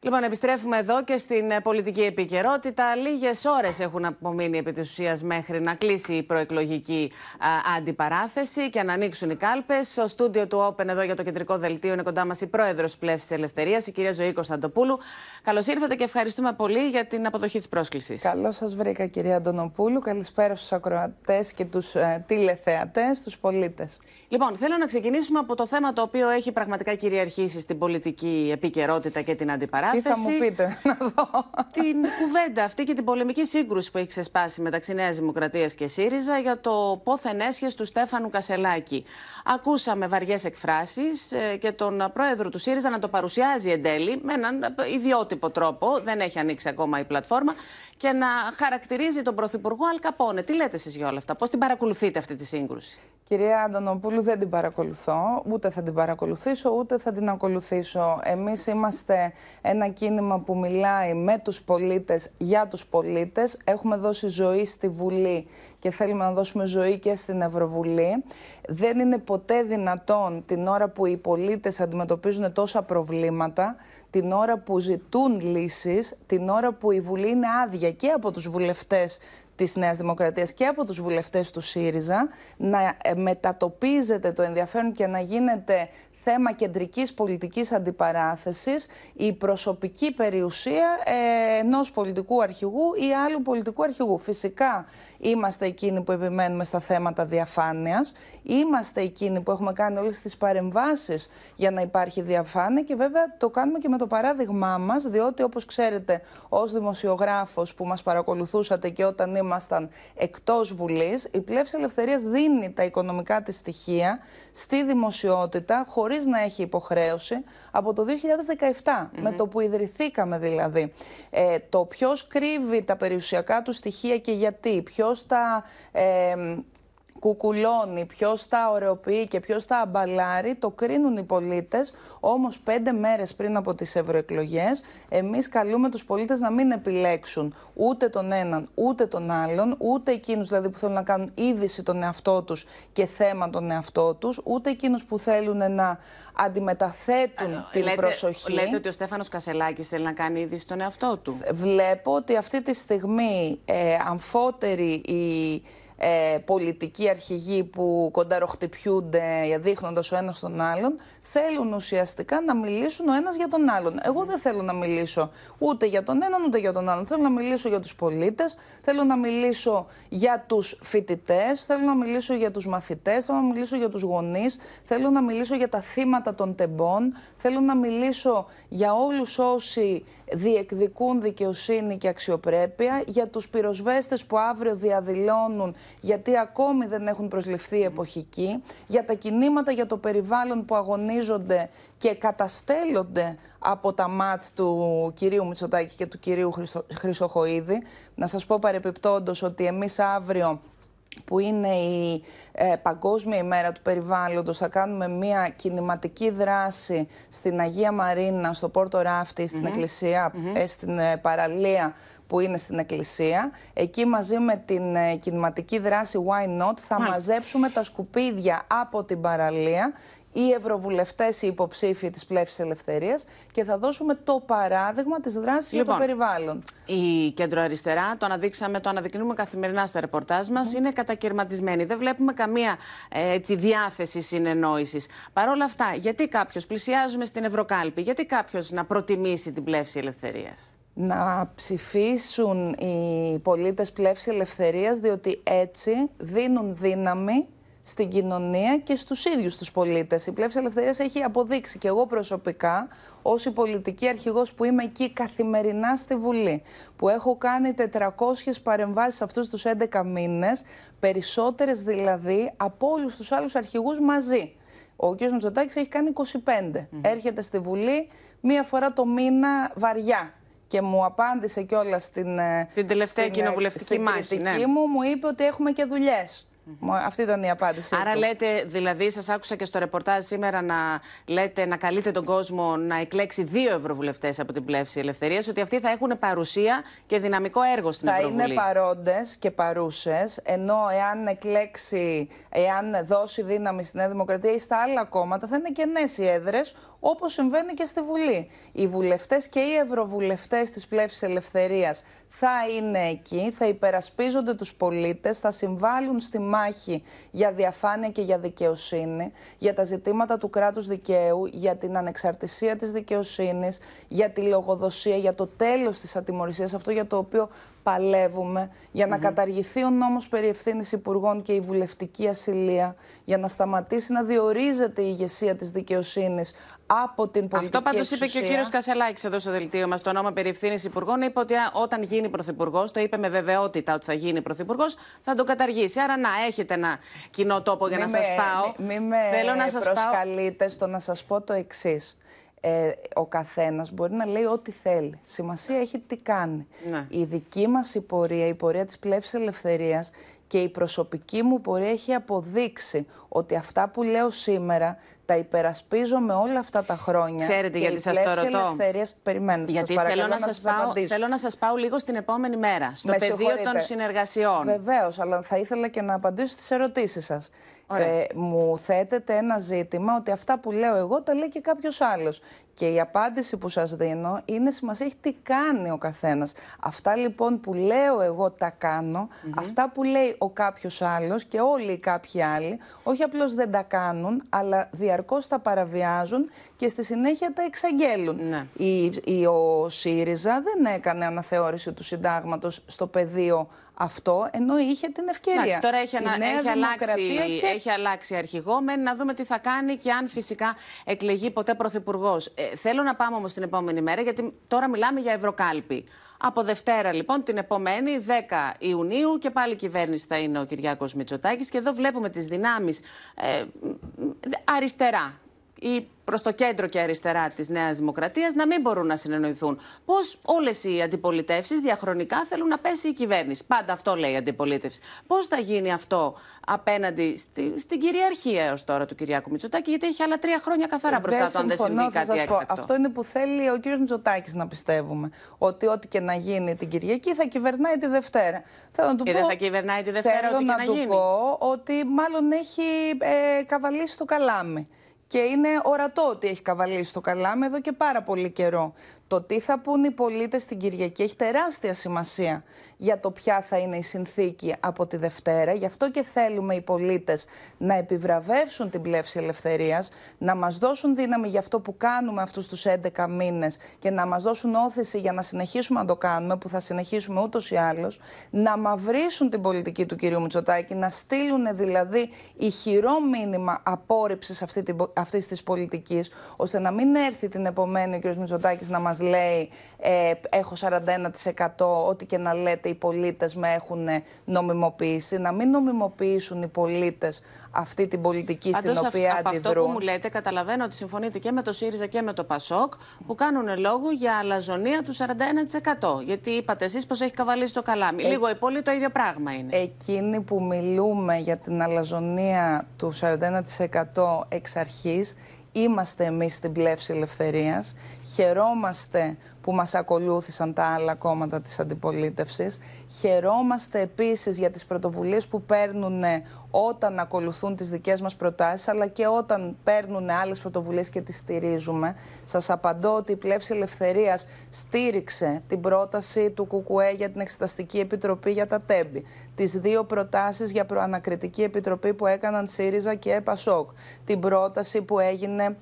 Λοιπόν, επιστρέφουμε εδώ και στην ε, πολιτική επικαιρότητα. Λίγες ώρες έχουν απομείνει επί της ουσίας μέχρι να κλείσει η προεκλογική αντιπαράθεση και να ανοίξουν οι κάλπες. Στο στούντιο του Open, εδώ για το κεντρικό δελτίο, είναι κοντά μας η πρόεδρος Πλεύσης Ελευθερίας, η κυρία Ζωή Κωνσταντοπούλου. Καλώς ήρθατε και ευχαριστούμε πολύ για την αποδοχή της πρόσκλησης. Καλώς σας βρήκα, κυρία Αντωνοπούλου. Καλησπέρα στους ακροατές και τους ε, τηλεθεατές, τους πολίτες. Λοιπόν, θέλω να ξεκινήσουμε από το θέμα το οποίο έχει πραγματικά κυριαρχήσει στην πολιτική επικαιρότητα και την αντιπαράθεση παράθεση. Τι θα μου πείτε, να δω. Την κουβέντα αυτή και την πολεμική σύγκρουση που έχει ξεσπάσει μεταξύ Νέας Δημοκρατίας και ΣΥΡΙΖΑ για το πόθεν έσχε του Στέφανου Κασελάκη. Ακούσαμε βαριές εκφράσεις ε, και τον πρόεδρο του ΣΥΡΙΖΑ να το παρουσιάζει εν τέλει με έναν ιδιότυπο τρόπο. Δεν έχει ανοίξει ακόμα η πλατφόρμα και να χαρακτηρίζει τον Πρωθυπουργό Αλκαπόνε. Τι λέτε εσείς για όλα αυτά, πώς την παρακολουθείτε αυτή τη σύγκρουση. Κυρία Αντωνοπούλου, δεν την παρακολουθώ, ούτε θα την παρακολουθήσω, ούτε θα την ακολουθήσω. Εμείς είμαστε ένα κίνημα που μιλάει με τους πολίτες, για τους πολίτες. Έχουμε δώσει ζωή στη Βουλή και θέλουμε να δώσουμε ζωή και στην Ευρωβουλή. Δεν είναι ποτέ δυνατόν την ώρα που οι πολίτες αντιμετωπίζουν τόσα προβλήματα, την ώρα που ζητούν λύσεις, την ώρα που η Βουλή είναι άδεια και από τους βουλευτές της Νέας Δημοκρατίας και από τους βουλευτές του ΣΥΡΙΖΑ, να μετατοπίζεται το ενδιαφέρον και να γίνεται θέμα κεντρικής πολιτικής αντιπαράθεσης η προσωπική περιουσία ε, ενός πολιτικού αρχηγού ή άλλου πολιτικού αρχηγού. Φυσικά είμαστε εκείνοι που επιμένουμε στα θέματα διαφάνειας, είμαστε εκείνοι που έχουμε κάνει όλες τις παρεμβάσεις για να υπάρχει διαφάνεια και βέβαια το κάνουμε και με το παράδειγμά μας, διότι όπως ξέρετε ως δημοσιογράφος που μας παρακολουθούσατε και όταν ήμασταν εκτός Βουλής, η Πλεύση Ελευθερίας δίνει τα οικονομικά της στοιχεία στη δημοσιότητα χωρίς να έχει υποχρέωση από το 2017, με το που ιδρυθήκαμε δηλαδή. Ε, το ποιος κρύβει τα περιουσιακά του στοιχεία και γιατί, ποιος τα... Ε, κουκουλώνει, ποιος τα ωρεοποιεί και ποιος τα αμπαλάρει, το κρίνουν οι πολίτες. Όμως, πέντε μέρες πριν από τις ευρωεκλογές, εμείς καλούμε τους πολίτες να μην επιλέξουν ούτε τον έναν ούτε τον άλλον, ούτε εκείνους δηλαδή που θέλουν να κάνουν είδηση τον εαυτό τους και θέμα τον εαυτό τους, ούτε εκείνους που θέλουν να αντιμεταθέτουν ε, την προσοχή. Λέτε ότι ο Στέφανος Κασελάκης θέλει να κάνει είδηση τον εαυτό του. Βλέπω ότι αυτή τη στιγμή ε, αμφότερη η ε, πολιτικοί αρχηγοί που κονταροχτυπιούνται ε, δείχνοντας ο ένας τον άλλον, θέλουν ουσιαστικά να μιλήσουν ο ένας για τον άλλον. Εγώ δεν θέλω να μιλήσω ούτε για τον έναν ούτε για τον άλλον. Θέλω να μιλήσω για τους πολίτες, θέλω να μιλήσω για τους φοιτητές, θέλω να μιλήσω για τους μαθητές, θέλω να μιλήσω για τους γονείς, θέλω να μιλήσω για τα θύματα των τεμπών, θέλω να μιλήσω για όλους όσοι διεκδικούν δικαιοσύνη και αξιοπρέπεια, για τους πυροσβέστες που αύριο διαδηλώνουν γιατί ακόμη δεν έχουν προσληφθεί εποχικοί, για τα κινήματα για το περιβάλλον που αγωνίζονται και καταστέλλονται από τα μάτ του κυρίου Μητσοτάκη και του κυρίου Χρυσοχοίδη. Να σας πω παρεπιπτόντως ότι εμείς αύριο που είναι η ε, Παγκόσμια ημέρα του περιβάλλοντος, θα κάνουμε μια κινηματική δράση στην Αγία Μαρίνα, στο Πόρτο Ράφτη, στην εκκλησία, ε, στην ε, παραλία που είναι στην εκκλησία. Εκεί μαζί με την κινηματική δράση Why Not θα μαζέψουμε τα σκουπίδια από την παραλία οι ευρωβουλευτές, οι υποψήφοι της πλεύσης ελευθερίας και θα δώσουμε το παράδειγμα της δράσης λοιπόν, για το λοιπόν, περιβάλλον. Η κεντροαριστερά, το αναδείξαμε, το αναδεικνύουμε καθημερινά στα ρεπορτάζ μας, είναι κατακαιρματισμένη. Δεν βλέπουμε καμία ε, έτσι, διάθεση συνεννόησης. Παρ' όλα αυτά, γιατί κάποιος πλησιάζουμε στην Ευρωκάλπη, γιατί κάποιος να προτιμήσει την πλεύση ελευθερίας να ψηφίσουν οι πολίτες πλεύσης ελευθερίας διότι έτσι δίνουν δύναμη στην κοινωνία και στους ίδιους τους πολίτες. Η Πλεύση Ελευθερίας έχει αποδείξει και εγώ προσωπικά ως η πολιτική αρχηγός που είμαι εκεί καθημερινά στη Βουλή, που έχω κάνει 400 παρεμβάσεις αυτούς τους 11 μήνες, περισσότερες δηλαδή από όλους τους άλλους αρχηγούς μαζί. Ο κ. Μητσοτάκης έχει κάνει 25. Mm -hmm. Έρχεται στη Βουλή μία φορά το μήνα βαριά. Και μου απάντησε κιόλας στην, ε, στην τελευταία στην, ε, κοινοβουλευτική στην μάχη. Ναι. μου, μου είπε ότι έχουμε και δουλειές. Αυτή ήταν η απάντηση. Άρα του. λέτε, δηλαδή, σας άκουσα και στο ρεπορτάζ σήμερα να λέτε να καλείτε τον κόσμο να εκλέξει δύο ευρωβουλευτές από την πλεύση ελευθερίας, ότι αυτοί θα έχουν παρουσία και δυναμικό έργο στην Ελλάδα. Θα είναι παρόντες και παρούσες, ενώ εάν εκλέξει, εάν δώσει δύναμη στην Νέα Δημοκρατία ή στα άλλα κόμματα, θα είναι νέε οι έδρες, όπως συμβαίνει και στη Βουλή. Οι βουλευτές και οι ευρωβουλευτές της πλεύσης ελευθερίας θα είναι εκεί, θα υπερασπίζονται τους πολίτες, θα συμβάλλουν στη μάχη μάχη για διαφάνεια και για δικαιοσύνη, για τα ζητήματα του κράτους δικαίου, για την ανεξαρτησία της δικαιοσύνης, για τη λογοδοσία, για το τέλος της ατιμορρησίας, αυτό για το οποίο παλεύουμε για να καταργηθεί ο νόμος περί ευθύνης υπουργών και η βουλευτική ασυλία, για να σταματήσει να διορίζεται η ηγεσία της δικαιοσύνης από την πολιτική Αυτό πάντως είπε και ο κύριος Κασελάκης εδώ στο δελτίο μας Το νόμο περί ευθύνης υπουργών είπε ότι όταν γίνει πρωθυπουργός, το είπε με βεβαιότητα ότι θα γίνει πρωθυπουργός, θα το καταργήσει. Άρα να έχετε ένα κοινό τόπο για να σας πάω. Μην μη με Θέλω να σας πάω. προσκαλείτε στο να σας πω το εξής ε, ο καθένας μπορεί να λέει ό,τι θέλει. Σημασία έχει τι κάνει. Ναι. Η δική μας η πορεία, η πορεία της πλεύσης ελευθερίας και η προσωπική μου πορεία έχει αποδείξει ότι αυτά που λέω σήμερα τα υπερασπίζομαι όλα αυτά τα χρόνια. Ξέρετε γιατί σας το ρωτώ. Ελευθερίας... Περιμένετε, γιατί σας θέλω, να σας απαντήσω. θέλω να σας πάω λίγο στην επόμενη μέρα, στο Με πεδίο των συνεργασιών. Βεβαίως, αλλά θα ήθελα και να απαντήσω στις ερωτήσεις σας. Ε, μου θέτεται ένα ζήτημα ότι αυτά που λέω εγώ τα λέει και κάποιος άλλος. Και η απάντηση που σας δίνω είναι σημασία έχει τι κάνει ο καθένας. Αυτά λοιπόν που λέω εγώ τα κανω αυτά που λέει ο κάποιος άλλος και όλοι οι κάποιοι άλλοι, όχι απλώς δεν τα κάνουν, αλλά διαρκώς τα παραβιάζουν και στη συνέχεια τα εξαγγέλουν. Ναι. Η, ο ΣΥΡΙΖΑ δεν έκανε αναθεώρηση του συντάγματος στο πεδίο αυτό, ενώ είχε την ευκαιρία. Ναι, τώρα έχει, ανα... έχει, αλλάξει, και... έχει αλλάξει αρχηγό. Μένει να δούμε τι θα κάνει και αν φυσικά εκλεγεί ποτέ πρωθυπουργός. Ε, θέλω να πάμε όμως την επόμενη μέρα, γιατί τώρα μιλάμε για Ευρωκάλπη. Από Δευτέρα, λοιπόν, την επόμενη, 10 Ιουνίου, και πάλι η κυβέρνηση θα είναι ο Κυριάκος Μητσοτάκης. Και εδώ βλέπουμε τις δυνάμεις ε, αριστερά ή προς το κέντρο και αριστερά της Νέας Δημοκρατίας να μην μπορούν να συνεννοηθούν. Πώς όλες οι αντιπολιτεύσεις διαχρονικά θέλουν να πέσει η κυβέρνηση. Πάντα αυτό λέει η αντιπολίτευση. Πώς θα γίνει αυτό απέναντι στη, στην κυριαρχία έως τώρα του Κυριάκου Μητσοτάκη, γιατί έχει άλλα τρία χρόνια καθαρά ε, μπροστά του, αν δεν συμβεί κάτι έκτακτο. Αυτό είναι που θέλει ο κ. Μητσοτάκης να πιστεύουμε. Ότι ό,τι και να γίνει την Κυριακή θα κυβερνάει τη Δευτέρα. Θέλω να του και πω, δεν θα κυβερνάει τη Δευτέρα, θέλω ό,τι να, του πω ότι μάλλον έχει ε, καβαλήσει το καλάμι. Και είναι ορατό ότι έχει καβαλήσει το καλάμε εδώ και πάρα πολύ καιρό. Το τι θα πούν οι πολίτες την Κυριακή έχει τεράστια σημασία για το ποια θα είναι η συνθήκη από τη Δευτέρα. Γι' αυτό και θέλουμε οι πολίτες να επιβραβεύσουν την πλεύση ελευθερίας, να μας δώσουν δύναμη για αυτό που κάνουμε αυτούς τους 11 μήνες και να μας δώσουν όθηση για να συνεχίσουμε να το κάνουμε, που θα συνεχίσουμε ούτως ή άλλως, να μαυρίσουν την πολιτική του κυρίου Μητσοτάκη, να στείλουν δηλαδή ηχηρό μήνυμα απόρριψης αυτής της πολιτικής, ώστε να μην έρθει την επομένη ο κ. Μητσοτάκης να μας μας λέει ε, έχω 41% ό,τι και να λέτε οι πολίτες με έχουν ε, νομιμοποιήσει. Να μην νομιμοποιήσουν οι πολίτες αυτή την πολιτική Αντός στην οποία από αντιδρούν. Αυτό που μου λέτε καταλαβαίνω ότι συμφωνείτε και με το ΣΥΡΙΖΑ και με το ΠΑΣΟΚ που κάνουν λόγο για αλαζονία του 41%. Γιατί είπατε εσείς πως έχει καβαλήσει το καλάμι. Ε... Λίγο ή πολύ το ίδιο πράγμα είναι. Εκείνοι που μιλούμε για την αλαζονία του 41% εξ αρχής είμαστε εμείς στην πλεύση ελευθερίας, χαιρόμαστε που μας ακολούθησαν τα άλλα κόμματα της αντιπολίτευσης. Χαιρόμαστε επίσης για τις πρωτοβουλίες που παίρνουν όταν ακολουθούν τις δικές μας προτάσεις, αλλά και όταν παίρνουν άλλες πρωτοβουλίες και τις στηρίζουμε. Σας απαντώ ότι η Πλεύση Ελευθερίας στήριξε την πρόταση του ΚΚΕ για την Εξεταστική Επιτροπή για τα ΤΕΜΠΗ, τις δύο προτάσεις για προανακριτική επιτροπή που έκαναν ΣΥΡΙΖΑ και ΕΠΑΣΟΚ, την πρόταση που έγινε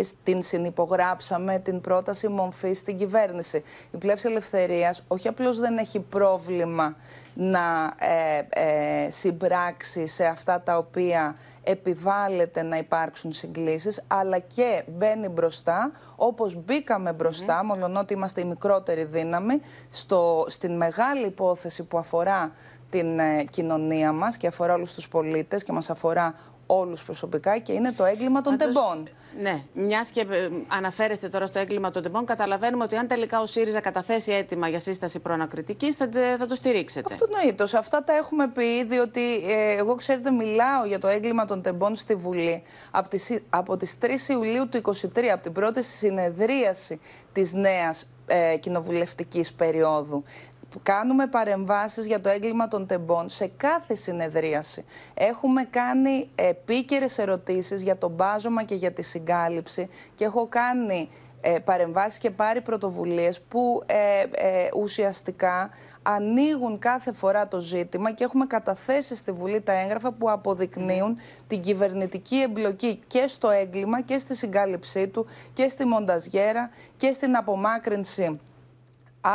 και την συνυπογράψαμε την πρόταση μομφή στην κυβέρνηση. Η Πλεύση ελευθερίας όχι απλώς δεν έχει πρόβλημα να ε, ε, συμπράξει σε αυτά τα οποία επιβάλλεται να υπάρξουν συγκλήσεις, αλλά και μπαίνει μπροστά, όπως μπήκαμε μπροστά, mm -hmm. μολονότι είμαστε η μικρότερη δύναμη, στο, στην μεγάλη υπόθεση που αφορά την ε, κοινωνία μας και αφορά όλους τους πολίτες και μας αφορά όλους προσωπικά και είναι το έγκλημα των Άντως, τεμπών. Ναι, μιας και ε, αναφέρεστε τώρα στο έγκλημα των τεμπών, καταλαβαίνουμε ότι αν τελικά ο ΣΥΡΙΖΑ καταθέσει αίτημα για σύσταση προανακριτικής, θα, θα το στηρίξετε. Αυτό νοήτω. Αυτά τα έχουμε πει, διότι ε, εγώ, ξέρετε, μιλάω για το έγκλημα των τεμπών στη Βουλή από τις, από τις 3 Ιουλίου του 2023, από την πρώτη συνεδρίαση της νέας ε, περίοδου κάνουμε παρεμβάσεις για το έγκλημα των τεμπών σε κάθε συνεδρίαση. Έχουμε κάνει επίκαιρες ερωτήσεις για το μπάζωμα και για τη συγκάλυψη και έχω κάνει ε, παρεμβάσεις και πάρει πρωτοβουλίες που ε, ε, ουσιαστικά ανοίγουν κάθε φορά το ζήτημα και έχουμε καταθέσει στη Βουλή τα έγγραφα που αποδεικνύουν την κυβερνητική εμπλοκή και στο έγκλημα και στη συγκάλυψή του και στη μονταζιέρα και στην απομάκρυνση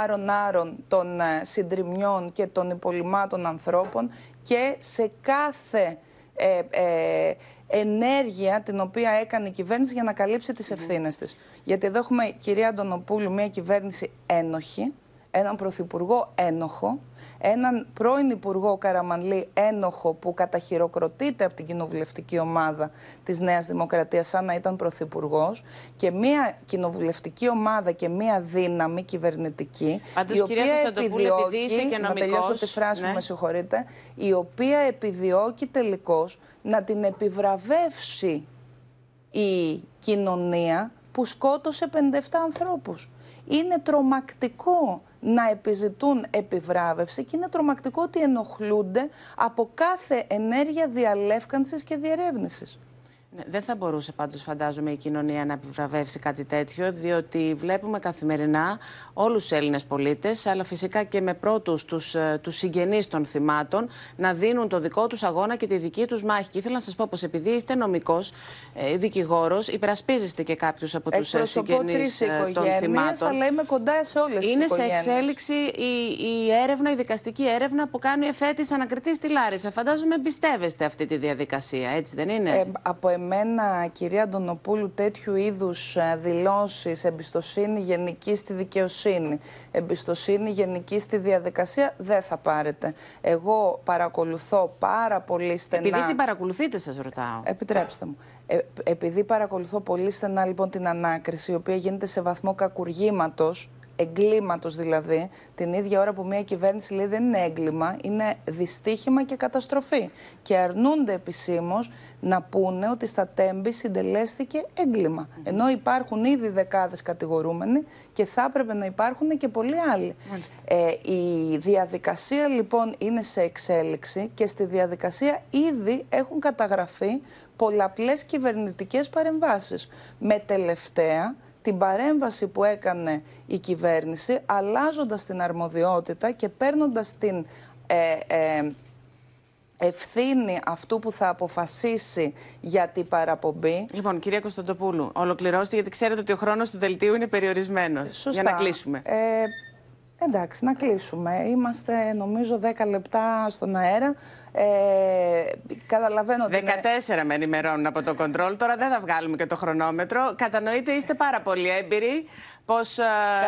άρων-άρων των ε, συντριμιών και των υπολοιμάτων ανθρώπων και σε κάθε ε, ε, ενέργεια την οποία έκανε η κυβέρνηση για να καλύψει τις ευθύνες της. Γιατί εδώ έχουμε, κυρία Αντωνοπούλου, μια κυβέρνηση ένοχη, έναν πρωθυπουργό ένοχο, έναν πρώην υπουργό Καραμανλή ένοχο που καταχειροκροτείται από την κοινοβουλευτική ομάδα της Νέας Δημοκρατίας σαν να ήταν πρωθυπουργός και μια κοινοβουλευτική ομάδα και μια δύναμη κυβερνητική η οποία επιδιώκει, και να τελειώσω τη φράση ναι. με συγχωρείτε, η οποία επιδιώκει τελικώς να την επιβραβεύσει η κοινωνία που σκότωσε 57 ανθρώπους. Είναι τρομακτικό να επιζητούν επιβράβευση και είναι τρομακτικό ότι ενοχλούνται από κάθε ενέργεια διαλεύκανσης και διερεύνησης. Ναι, δεν θα μπορούσε πάντως, φαντάζομαι, η κοινωνία να επιβραβεύσει κάτι τέτοιο, διότι βλέπουμε καθημερινά όλους τους Έλληνες πολίτες, αλλά φυσικά και με πρώτους τους ε, συγγενείς των θυμάτων, να δίνουν το δικό τους αγώνα και τη δική τους μάχη. Και ήθελα να σας πω πως επειδή είστε νομικός, ε, δικηγόρος, υπερασπίζεστε και κάποιους από τους ε, συγγενεί των θυμάτων. αλλά είμαι κοντά σε όλες τις Είναι σε εξέλιξη η, η έρευνα, η δικαστική έρευνα που κάνει εφέτης ανακριτή στη Λάρισα. Φαντάζομαι εμπιστεύεστε αυτή τη διαδικασία, έτσι δεν είναι. Ε, από εμένα, κυρία Αντωνοπούλου, τέτοιου είδους ε, δηλώσεις εμπιστοσύνη γενική στη δικαιοσύνη, εμπιστοσύνη γενική στη διαδικασία, δεν θα πάρετε. Εγώ παρακολουθώ πάρα πολύ στενά... Επειδή την παρακολουθείτε σας ρωτάω. Επιτρέψτε μου. Ε, επειδή παρακολουθώ πολύ στενά λοιπόν την ανάκριση, η οποία γίνεται σε βαθμό κακουργήματος, εγκλήματος δηλαδή, την ίδια ώρα που μια κυβέρνηση λέει δεν είναι έγκλημα, είναι δυστύχημα και καταστροφή. Και αρνούνται επισήμως να πούνε ότι στα τέμπη συντελέστηκε έγκλημα. Ενώ υπάρχουν ήδη δεκάδες κατηγορούμενοι και θα έπρεπε να υπάρχουν και πολλοί άλλοι. Ε, η διαδικασία λοιπόν είναι σε εξέλιξη και στη διαδικασία ήδη έχουν καταγραφεί πολλαπλές κυβερνητικές παρεμβάσεις. Με τελευταία την παρέμβαση που έκανε η κυβέρνηση αλλάζοντας την αρμοδιότητα και παίρνοντας την ε, ε, ευθύνη αυτού που θα αποφασίσει για την παραπομπή. Λοιπόν, κυρία Κωνσταντοπούλου, ολοκληρώστε γιατί ξέρετε ότι ο χρόνος του δελτίου είναι περιορισμένος. Για να κλείσουμε. Ε, Εντάξει, να κλείσουμε. Είμαστε νομίζω 10 λεπτά στον αέρα. Ε, καταλαβαίνω ότι. 14 είναι... με ενημερώνουν από το κοντρόλ. Τώρα δεν θα βγάλουμε και το χρονόμετρο. Κατανοείτε, είστε πάρα πολύ έμπειροι. Πω ε,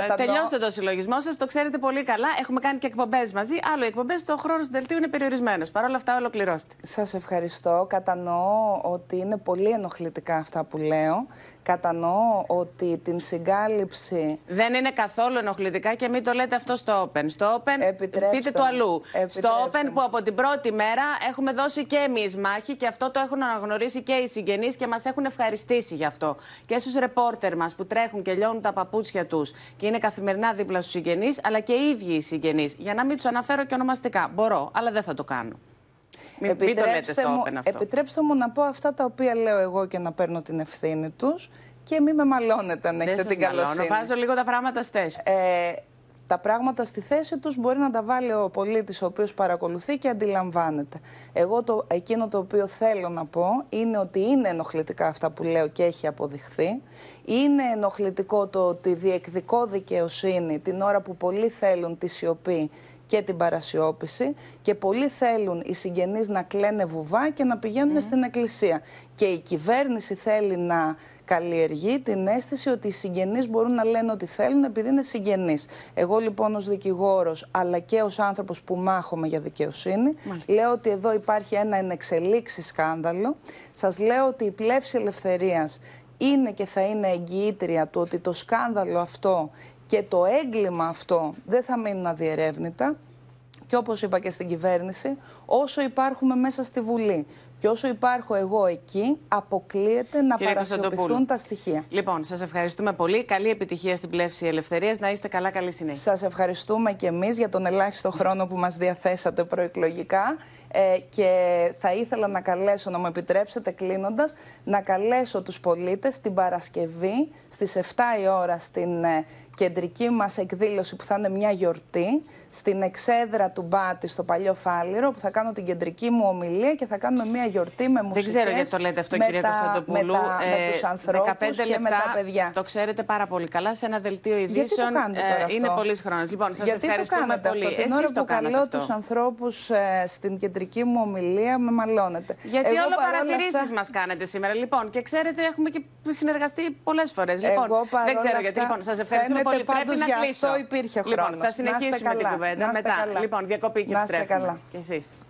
Κατανο... τελειώσετε το συλλογισμό σας, το ξέρετε πολύ καλά. Έχουμε κάνει και εκπομπές μαζί. Άλλο, οι εκπομπές, το χρόνος του δελτίου είναι περιορισμένος. Παρ' όλα αυτά, ολοκληρώστε. Σας ευχαριστώ. Κατανοώ ότι είναι πολύ ενοχλητικά αυτά που λέω. Κατανοώ ότι την συγκάλυψη. Δεν είναι καθόλου ενοχλητικά και μην το λέτε αυτό στο Open. Στο Open πείτε το αλλού. στο Open που από την πρώτη μέρα μέρα έχουμε δώσει και εμείς μάχη και αυτό το έχουν αναγνωρίσει και οι συγγενείς και μας έχουν ευχαριστήσει γι' αυτό. Και στους ρεπόρτερ μας που τρέχουν και λιώνουν τα παπούτσια τους και είναι καθημερινά δίπλα στους συγγενείς, αλλά και οι ίδιοι οι συγγενείς. Για να μην τους αναφέρω και ονομαστικά. Μπορώ, αλλά δεν θα το κάνω. Μην, επιτρέψτε, μην το μου, αυτό. επιτρέψτε μου να πω αυτά τα οποία λέω εγώ και να παίρνω την ευθύνη τους και μην με μαλώνετε αν έχετε την καλοσύνη. Βάζω λίγο τα πράγματα στη Ε, τα πράγματα στη θέση τους μπορεί να τα βάλει ο πολίτης ο οποίος παρακολουθεί και αντιλαμβάνεται. Εγώ το, εκείνο το οποίο θέλω να πω είναι ότι είναι ενοχλητικά αυτά που λέω και έχει αποδειχθεί. Είναι ενοχλητικό το ότι διεκδικώ δικαιοσύνη την ώρα που πολλοί θέλουν τη σιωπή και την παρασιόπηση και πολλοί θέλουν οι συγγενείς να κλαίνε βουβά και να πηγαίνουν στην εκκλησία. Και η κυβέρνηση θέλει να καλλιεργεί την αίσθηση ότι οι συγγενείς μπορούν να λένε ότι θέλουν επειδή είναι συγγενείς. Εγώ λοιπόν ως δικηγόρος αλλά και ως άνθρωπος που μάχομαι για δικαιοσύνη λέω ότι εδώ υπάρχει ένα ενεξελίξη σκάνδαλο. Σας λέω ότι η πλεύση ελευθερίας είναι και θα είναι εγγυήτρια του ότι το σκάνδαλο αυτό και το έγκλημα αυτό δεν θα μείνουν αδιερεύνητα και όπως είπα και στην κυβέρνηση, όσο υπάρχουμε μέσα στη Βουλή και όσο υπάρχω εγώ εκεί, αποκλείεται να παρασιοποιηθούν τα στοιχεία. Λοιπόν, σας ευχαριστούμε πολύ. Καλή επιτυχία στην πλεύση ελευθερίας. Να είστε καλά, καλή συνέχεια. Σας ευχαριστούμε και εμείς για τον ελάχιστο χρόνο που μας διαθέσατε προεκλογικά ε, και θα ήθελα να καλέσω, να μου επιτρέψετε κλείνοντας να καλέσω τους πολίτες την Παρασκευή στις 7 η ώρα στην ε, κεντρική μας εκδήλωση που θα είναι μια γιορτή στην εξέδρα του Μπάτη στο Παλιό Φάληρο που θα κάνω την κεντρική μου ομιλία και θα κάνουμε μια γιορτή με μουσικές. Δεν ξέρω γιατί το λέτε αυτό κυρία Κωνσταντοπούλου. Με, τα, ε, με τους ανθρώπους 15 λεπτά, και με τα παιδιά. Το ξέρετε πάρα πολύ καλά σε ένα δελτίο ειδήσεων. Ε, είναι πολλής χρόνος. Λοιπόν, σας γιατί ευχαριστούμε το κάνετε πολύ. Αυτό. Την Εσείς ώρα που καλώ τους ανθρώπους ε, στην κεντρική μου ομιλία με μαλώνετε. Γιατί Εγώ, όλα παρατηρήσεις αυτά... μας κάνετε σήμερα. Λοιπόν, και ξέρετε έχουμε και συνεργαστεί πολλές φορές. Λοιπόν, δεν ξέρω γιατί. Λοιπόν, σας ευχαριστούμε πολύ. πάντω για αυτό υπήρχε χρόνο. Λοιπόν, θα συνεχίσουμε την κουβέντα μετά. Καλά. Λοιπόν, διακοπή και επιστρέφουμε. Καλά. Και εσείς.